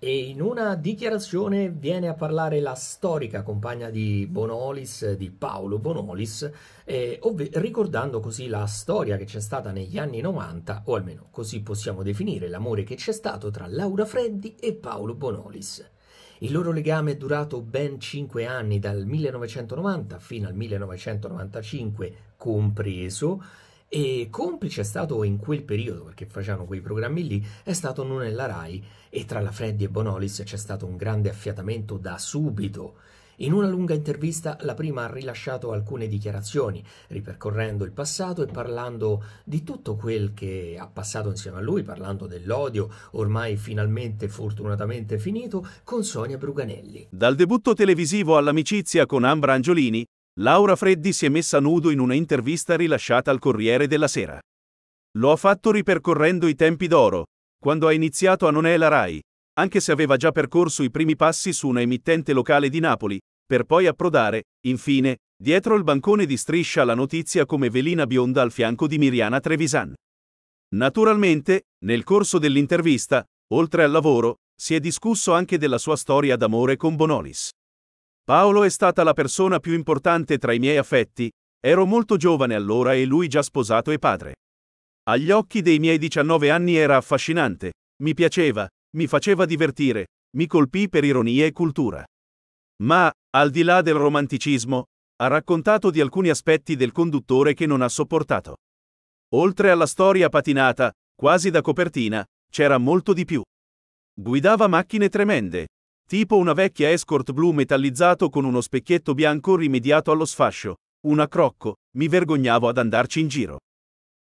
E in una dichiarazione viene a parlare la storica compagna di Bonolis, di Paolo Bonolis, eh, ricordando così la storia che c'è stata negli anni 90, o almeno così possiamo definire l'amore che c'è stato tra Laura Freddi e Paolo Bonolis. Il loro legame è durato ben 5 anni, dal 1990 fino al 1995 compreso, e complice è stato in quel periodo, perché facevano quei programmi lì, è stato Nunella RAI e tra la Freddi e Bonolis c'è stato un grande affiatamento da subito. In una lunga intervista la prima ha rilasciato alcune dichiarazioni, ripercorrendo il passato e parlando di tutto quel che ha passato insieme a lui, parlando dell'odio, ormai finalmente fortunatamente finito, con Sonia Bruganelli. Dal debutto televisivo all'amicizia con Ambra Angiolini, Laura Freddi si è messa nudo in una intervista rilasciata al Corriere della Sera. Lo ha fatto ripercorrendo i tempi d'oro, quando ha iniziato a Non è la RAI, anche se aveva già percorso i primi passi su una emittente locale di Napoli, per poi approdare, infine, dietro il bancone di Striscia la notizia come velina bionda al fianco di Miriana Trevisan. Naturalmente, nel corso dell'intervista, oltre al lavoro, si è discusso anche della sua storia d'amore con Bonolis. Paolo è stata la persona più importante tra i miei affetti, ero molto giovane allora e lui già sposato e padre. Agli occhi dei miei 19 anni era affascinante, mi piaceva, mi faceva divertire, mi colpì per ironia e cultura. Ma, al di là del romanticismo, ha raccontato di alcuni aspetti del conduttore che non ha sopportato. Oltre alla storia patinata, quasi da copertina, c'era molto di più. Guidava macchine tremende, Tipo una vecchia escort blu metallizzato con uno specchietto bianco rimediato allo sfascio. Una crocco, mi vergognavo ad andarci in giro.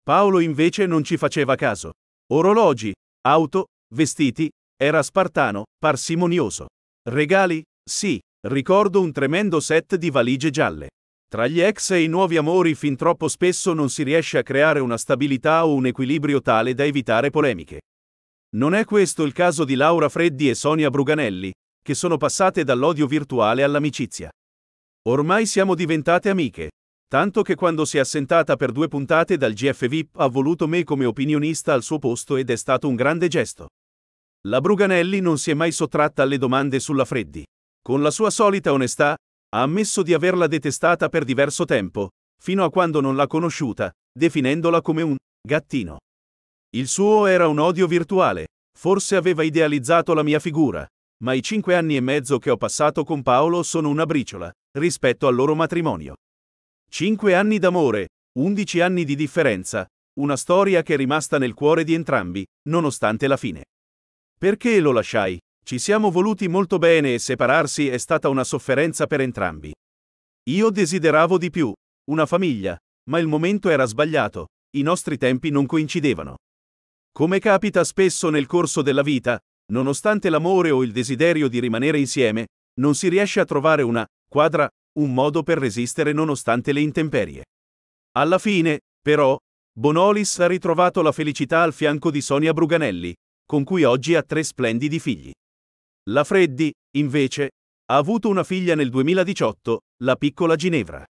Paolo invece non ci faceva caso. Orologi, auto, vestiti, era spartano, parsimonioso. Regali? Sì, ricordo un tremendo set di valigie gialle. Tra gli ex e i nuovi amori fin troppo spesso non si riesce a creare una stabilità o un equilibrio tale da evitare polemiche. Non è questo il caso di Laura Freddi e Sonia Bruganelli, che sono passate dall'odio virtuale all'amicizia. Ormai siamo diventate amiche, tanto che quando si è assentata per due puntate dal GFVip ha voluto me come opinionista al suo posto ed è stato un grande gesto. La Bruganelli non si è mai sottratta alle domande sulla Freddi. Con la sua solita onestà, ha ammesso di averla detestata per diverso tempo, fino a quando non l'ha conosciuta, definendola come un gattino. Il suo era un odio virtuale, forse aveva idealizzato la mia figura, ma i cinque anni e mezzo che ho passato con Paolo sono una briciola, rispetto al loro matrimonio. Cinque anni d'amore, undici anni di differenza, una storia che è rimasta nel cuore di entrambi, nonostante la fine. Perché lo lasciai? Ci siamo voluti molto bene e separarsi è stata una sofferenza per entrambi. Io desideravo di più, una famiglia, ma il momento era sbagliato, i nostri tempi non coincidevano. Come capita spesso nel corso della vita, Nonostante l'amore o il desiderio di rimanere insieme, non si riesce a trovare una quadra, un modo per resistere nonostante le intemperie. Alla fine, però, Bonolis ha ritrovato la felicità al fianco di Sonia Bruganelli, con cui oggi ha tre splendidi figli. La Freddi, invece, ha avuto una figlia nel 2018, la piccola Ginevra.